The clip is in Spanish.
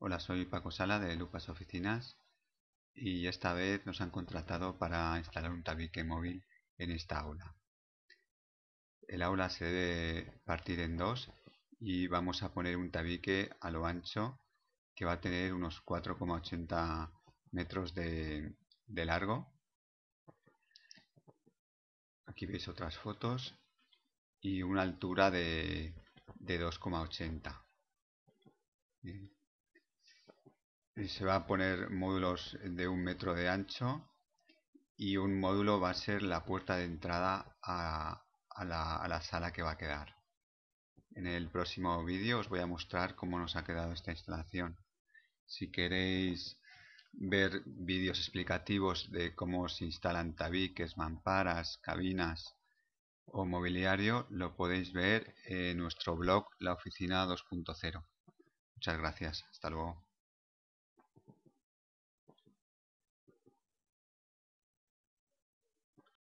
Hola, soy Paco Sala de Lupas Oficinas y esta vez nos han contratado para instalar un tabique móvil en esta aula. El aula se debe partir en dos y vamos a poner un tabique a lo ancho que va a tener unos 4,80 metros de, largo. Aquí veis otras fotos y una altura de, de 2,80 se va a poner módulos de un metro de ancho y un módulo va a ser la puerta de entrada a, la, a la sala que va a quedar. En el próximo vídeo os voy a mostrar cómo nos ha quedado esta instalación. Si queréis ver vídeos explicativos de cómo se instalan tabiques, mamparas, cabinas o mobiliario, lo podéis ver en nuestro blog La Oficina 2.0. Muchas gracias. Hasta luego.